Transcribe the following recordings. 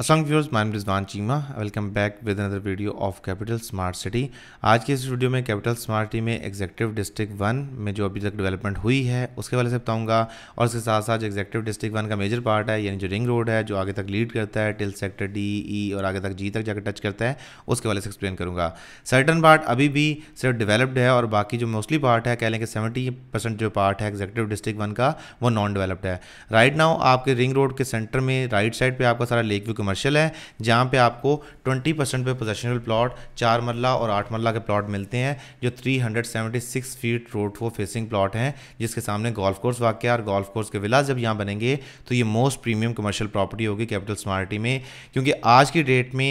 असलम व्यवर्स माइन Rizwan Cheema welcome back with another video of Capital Smart City आज के इस वीडियो में कैपिटल स्मार्ट सिटी में एग्जेक्टिव डिस्ट्रिक्ट वन में जो अभी तक डेवलपमेंट हुई है उसके वाले से बताऊंगा और इसके साथ साथ जो एग्जेक्टिव डिस्ट्रिक्ट वन का मेजर पार्ट है यानी जो रिंग रोड है जो आगे तक लीड करता है टिल सेक्टर डी ई और आगे तक जी तक जाकर टच करता है उसके वाले से एक्सप्लेन करूँगा सर्टन पार्ट अभी भी सिर्फ डिवेलप्ड है और बाकी जो मोस्टली पार्ट है कह लें कि सेवेंटी परसेंट जो पार्ट है एग्जेक्टिव डिस्ट्रिक्ट वन का वो नॉन डेवलप्ड है राइट नाउ आपके रिंग रोड के सेंटर में राइट साइड पर आपका सारा लेक व्यू कमर्शियल है जहाँ पे आपको 20 परसेंट पे पोजेशनल प्लॉट चार मरला और आठ मरला के प्लॉट मिलते हैं जो 376 फीट रोड को फेसिंग प्लॉट हैं जिसके सामने गोल्फ कोर्स वाक़ और गोल्फ कोर्स के विला जब यहाँ बनेंगे तो ये मोस्ट प्रीमियम कमर्शियल प्रॉपर्टी होगी कैपिटल स्मार्टी में क्योंकि आज की डेट में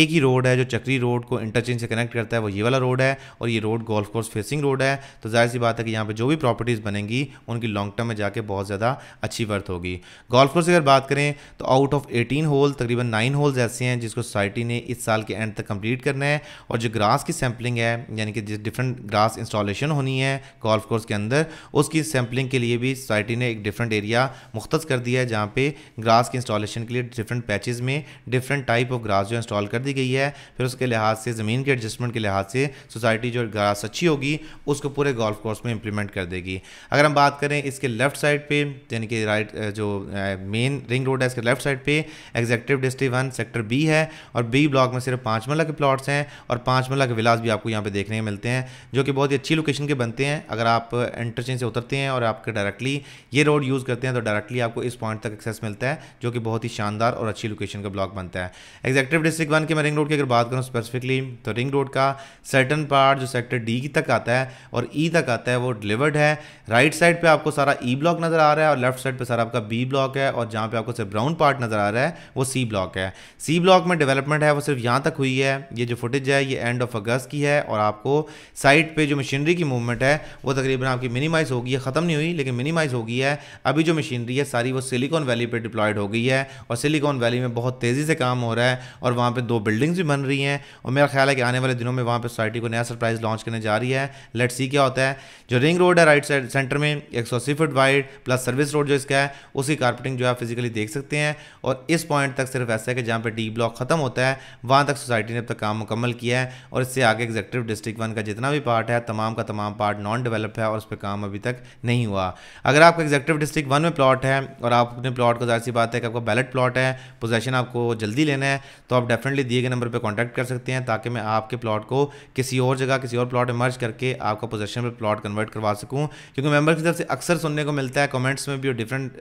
एक ही रोड है जो चक्री रोड को इंटरचेंज से कनेक्ट करता है वो ये वाला रोड है और ये road golf course facing road है तो जाहिर सी बात है कि यहाँ पर जो भी प्रॉपर्टीज़ बनेंगी उनकी लॉन्ग टर्म में जाके बहुत ज़्यादा अच्छी वर्थ होगी गोल्फ कोर्स की अगर बात करें तो आउट ऑफ एटीन होल तकरीबन नाइन होल्स ऐसे हैं जिसको सोसाइटी ने इस साल के एंड तक कम्प्लीट करना है और जो ग्रास की सैम्पलिंग है यानी कि जिस डिफरेंट ग्रास इंस्टॉलेशन होनी है गोल्फ कोर्स के अंदर उसकी सैम्पलिंग के लिए भी सोसाइटी ने एक डिफरेंट एरिया मुख्त कर दिया है जहाँ पर ग्रास की इंस्टॉलेशन के लिए डिफरेंट पैचेज़ में डिफरेंट टाइप ऑफ ग्रास जो इंस्टॉल कर दी गई है फिर उसके लिहाज से ज़मीन के एडजस्टमेंट के लिहाज से सोसाइटी जो ग्रास अच्छी होगी उसको पूरे गोल्फ कोर्स में इंप्लीमेंट कर देगी अगर हम बात करें इसके लेफ्ट साइड पे यानी कि राइट जो मेन रिंग रोड है इसके लेफ्ट साइड पे executive district one sector B है और बी ब्लॉक में सिर्फ पाँच मल्ला के प्लाट्स हैं और पाँच मल्ला के विलास भी आपको यहाँ पर देखने को मिलते हैं जो कि बहुत ही अच्छी लोकेशन के बनते हैं अगर आप इंटरचेंज से उतरते हैं और आपके डायरेक्टली ये रोड यूज़ करते हैं तो डायरेक्टली आपको इस पॉइंट तक एक्सेस मिलता है जो कि बहुत ही शानदार और अच्छी लोकेशन का ब्लॉक बनता है एग्जेक्टिव डिस्ट्रिक्ट राजस्थान के मैं रिंग रोड की अगर बात करूँ स्पेसिफिकली तो रिंग रोड का सर्टन पार्ट जो सेक्टर डी की तक आता है और ई e तक आता है वो डिलीवर्ड है राइट साइड पे आपको सारा ई e ब्लॉक नज़र आ रहा है और लेफ्ट साइड पे सारा आपका बी ब्लॉक है और जहाँ पे आपको सिर्फ ब्राउन पार्ट नज़र आ रहा है वो सी ब्लॉक है सी ब्लॉक में डेवलपमेंट है वो सिर्फ यहाँ तक हुई है ये जो फुटेज है ये एंड ऑफ अगस्त की है और आपको साइड पर जो मशीनरी की मूवमेंट है वो तकरीबन आपकी मिनिमाइज़ होगी है ख़त्म नहीं हुई लेकिन मिनिमाइज़ होगी है अभी जो मशीनरी है सारी वो सिलिकॉन वैली पर डिप्लॉयड हो गई है और सिलिकॉन वैली में बहुत तेज़ी से काम हो रहा है और वहाँ पर दो बिल्डिंग्स भी बन रही हैं और मेरा ख्याल है कि आने वाले दिनों में वहाँ पर सोसाइटी को नया सरप्राइज लॉन्च करने जा रही है लेट सी क्या होता है जो रिंग रोड है राइट साइड सेंटर में एक सौ अस्सी foot wide plus service road जो इसका है उसकी कारपेटिंग जो है फिजिकली देख सकते हैं और इस पॉइंट तक सिर्फ ऐसा है कि जहाँ पर डी ब्लॉक खत्म होता है वहाँ तक सोसाइटी ने अब तक काम मुकम्मल किया है और इससे आगे एग्जेक्टिव डिस्ट्रिक्ट वन का जितना भी पार्ट है तमाम का तमाम पार्ट नॉन डेवलप है और उस पर काम अभी तक नहीं हुआ अगर आपका एग्जेक्टिव डिस्ट्रिक्ट वन में प्लॉट है और आप अपने प्लॉट को जाहिर सी बात है कि आपका बैलेट प्लॉट है पोजेशन आपको जल्दी लेना है तो आप डेफिनेटली लिए दिए गए नंबर पर कॉन्टैक्ट कर सकते हैं ताकि मैं आपके प्लॉट को किसी और जगह किसी और प्लॉट में मर्ज करके आपका पोजेशन पर प्लॉट कन्वर्ट करवा सकूँ क्योंकि मेम्बर की तरफ से अक्सर सुनने को मिलता है कमेंट्स में भी और डिफरेंट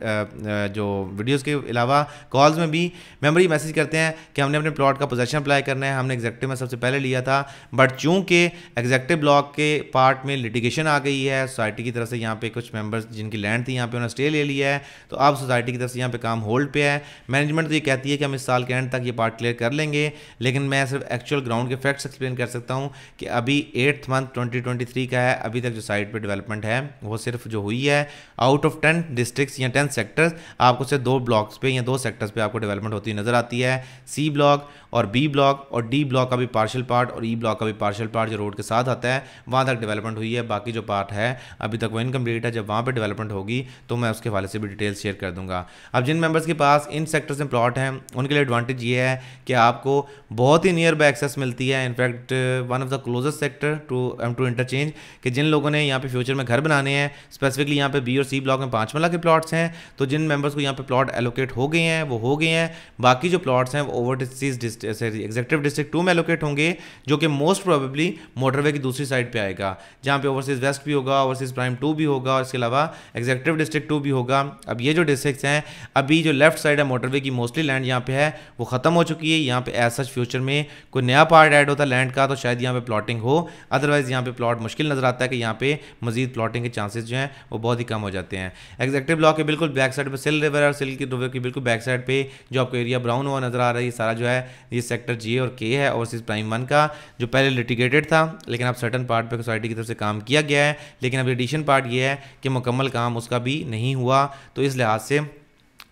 जो वीडियोज़ के अलावा कॉल्स में भी मेम्बर ये मैसेज करते हैं कि हमने अपने प्लॉट का पोजेशन अप्लाई करना है हमने एग्जेक्टिव में सबसे पहले लिया था बट चूँकि एग्जैक्टिव ब्लॉक के पार्ट में लिटिगेशन आ गई है सोसाइटी की तरफ से यहाँ पे कुछ मेंबर्स जिनकी लैंड थी यहाँ पे उन्होंने स्टे ले लिया है तो अब सोसाइटी की तरफ से यहाँ पे काम होल्ड पे है मैनेजमेंट तो ये कहती है कि हम इस साल के एंड तक ये पार्ट क्लियर कर लेंगे लेकिन मैं सिर्फ एक्चुअल ग्राउंड के फैक्ट्स एक्सप्लेन कर सकता हूँ कि अभी एट्थ मंथ 2023 का है अभी तक जो साइट पे डेवलपमेंट है वो सिर्फ जो हुई है आउट ऑफ टेन डिस्ट्रिक्ट या टेन सेक्टर्स आपको सिर्फ दो ब्लॉक्स पे या दो सेक्टर्स पे आपको डेवलपमेंट होती नज़र आती है सी ब्लॉक और बी ब्लॉक और डी ब्लॉक का भी पार्शियल पार्ट और ई e ब्लॉक का भी पार्शियल पार्ट जो रोड के साथ आता है वहाँ तक डेवलपमेंट हुई है बाकी जो पार्ट है अभी तक वो इनकम्प्लीट है जब वहाँ पर डेवलपमेंट होगी तो मैं उसके हवाले से भी डिटेल शेयर कर दूंगा अब जिन मेम्बर्स के पास इन सेक्टर्स में प्लॉट हैं उनके लिए एडवांटेज ये है कि आपको बहुत ही नियर बाय एक्सेस मिलती है in fact one of the closest sector to M two interchange कि जिन लोगों ने यहाँ पे फ्यूचर में घर बनाने हैं स्पेसिफिकली यहाँ पे बी और सी ब्लॉक में पाँच मल्ला के प्लॉट्स हैं तो जिन मेंबर्स को यहाँ पे प्लॉट एलोकेट हो गए हैं वो हो गए हैं बाकी जो प्लॉट्स हैं वो overseas sorry executive district two में एलोकेट होंगे जो कि मोस्ट प्रोबेबली मोटरवे की दूसरी साइड पे आएगा जहाँ पे ओवरसीज वेस्ट भी होगा ओवरसीज प्राइम टू भी होगा और इसके अलावा एग्जेक्टिव डिस्ट्रिक्ट टू भी होगा अब ये जो डिस्ट्रिक्ट हैं अभी जो लेफ्ट साइड है मोटरवे की मोस्टली लैंड यहाँ पे है वो ख़त्म हो चुकी है यहाँ पे एज सच फ्यूचर में कोई नया पार्ट ऐड होता है लैंड का तो शायद यहाँ पे प्लॉटिंग हो अदरवाइज़ यहाँ पे प्लॉट मुश्किल नज़र आता है कि यहाँ पे मजीद प्लॉटिंग के चांसेज जो हैं वो बहुत ही कम हो जाते हैं एग्जेक्टिव ब्लॉक के बिल्कुल बैक साइड पर सिल रिवर और सिल की रिवर की बिल्कुल बैक साइड पर जो आपको एरिया ब्राउन हुआ नज़र आ रहा है सारा जो है ये सेक्टर जे और के है ओवरसीज प्राइम वन का जो पहले लिटिगेटेड था लेकिन अब सर्टन पार्ट पर सोसाइटी की तरफ से काम किया गया है लेकिन अब एडिशन पार्ट ये है कि मुकम्मल काम उसका भी नहीं हुआ तो इस लिहाज से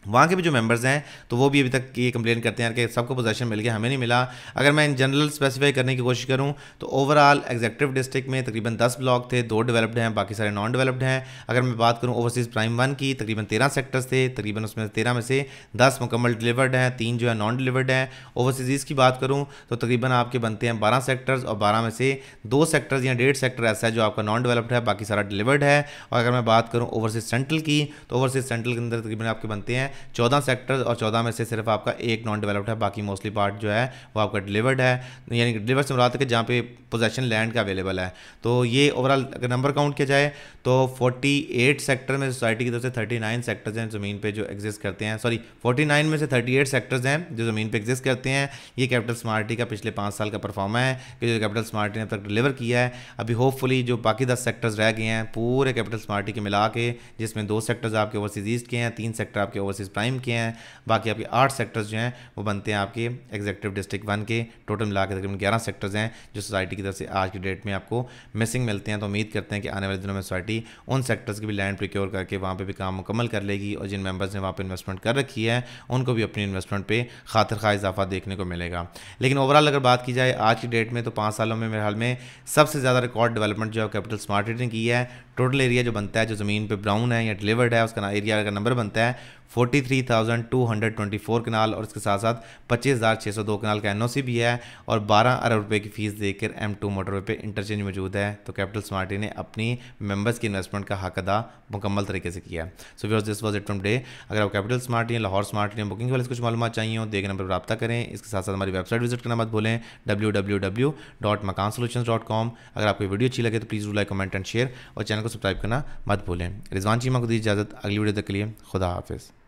वहाँ के भी जो मेंबर्स हैं तो वो भी अभी तक ये कंप्लेन करते हैं कि सबको पोजेशन मिल गया हमें नहीं मिला अगर मैं इन जनरल स्पेसिफाई करने की कोशिश करूँ तो ओवरऑल एग्जेक्टिव डिस्ट्रिक्ट में तकरीबन 10 ब्लॉक थे दो डेवलप्ड हैं बाकी सारे नॉन डेवलप्ड हैं अगर मैं बात करूँ ओवरसीज़ प्राइम वन की तकरीबन तेरह सेक्टर्स थे तकरीबन उसमें तेरह में से दस मुकम्मल डिलीवर्ड हैं तीन जो है नॉन डिलीवर्ड हैं ओवरसीज़ ईस्ट की बात करूँ तो तकरीबन आपके बनते हैं बारह सेक्टर्स और बारह में से दो सेक्टर्स या डेढ़ सेक्टर ऐसा है जो आपका नॉन डेवलप्ड है बाकी सारा डिलीवर्ड है और अगर मैं बात करूँ ओवरसीज़ सेंट्रल की तो ओवरसीज़ सेंट्रल के अंदर तकरीबन आपके बनते हैं हैं चौदह सेक्टर्स और चौदह में से सिर्फ आपका एक नॉन डेवलप्ड है बाकी मोस्टली पार्ट जो है वो आपका डिलीवर्ड है यानी कि डिलीवर से मुराद के जहाँ पे पोजेशन लैंड का अवेलेबल है तो ये ओवरऑल अगर नंबर काउंट किया जाए तो 48 सेक्टर में सोसाइटी की तरफ से 39 सेक्टर्स हैं ज़मीन पे जो एग्जिस्ट करते हैं सॉरी 49 में से 38 सेक्टर्स हैं जो ज़मीन पे एग्जिस्ट करते हैं ये कैपिटल स्मार्टी का पिछले पाँच साल का परफॉर्मा है कि जो कैपिटल स्मार्टी ने अब तक डिलीवर किया है अभी होपफुली जो बाकी दस सेक्टर्स रह गए हैं पूरे कैपिटल स्मार्टी के मिला के जिसमें दो सेक्टर्स आपके ओवरसीज ईस्ट के हैं तीन सेक्टर आपके ओवर वर्सेस प्राइम के हैं बाकी आपके आठ सेक्टर्स जो हैं वो बनते हैं आपके एग्जेक्टिव डिस्ट्रिक्ट वन के टोटल मिला के तकरीबन ग्यारह सेक्टर्स हैं जो सोसाइटी की तरफ से आज की डेट में आपको मिसिंग मिलते हैं तो उम्मीद करते हैं कि आने वाले दिनों में सोसाइटी उन सेक्टर्स की भी लैंड प्रिक्योर करके वहाँ पर भी काम मुकम्मल कर लेगी और जिन मेम्बर्स ने वहाँ पर इन्वेस्टमेंट कर रखी है उनको भी अपनी इन्वेस्टमेंट पर खातर खा इजाफा देखने को मिलेगा लेकिन ओवरऑल अगर बात की जाए आज की डेट में तो पाँच सालों में मेरे हाल में सबसे ज़्यादा रिकॉर्ड डेवलपमेंट जो है कैपिटल स्मार्ट ने की है टोटल एरिया जो बनता है जो ज़मीन पर ब्राउन है या डिलीवर्ड है उसका एरिया का नंबर बनता है 43,224 कनाल और इसके साथ साथ पच्चीस कनाल का एन भी है और बारह अरब रुपये की फ़ीस देकर एम टू मोटरवे पे इंटरचेंज मौजूद है तो कैपिटल स्मार्टी ने अपनी मेम्बर्स की इन्वेस्टमेंट का हक अदा मुकम्मल तरीके से किया so because this was it from day अगर आप कैपिटल स्मार्ट या लाहौर स्मार्ट या बुकिंग वाले कुछ मालूम चाहिए हो देख नंबर पर रब्ता करें इसके साथ साथ हमारी वेबसाइट विजिट करना मत भूलें W W W dot Makaan dot com अगर आपको वीडियो अच्छी लगे तो please like comment and share और चैनल को सब्सक्राइब करना मत भूलें रिजवान चीमा को दी इजाज़त अगली वीडियो तक के लिए खुदा हाफिज़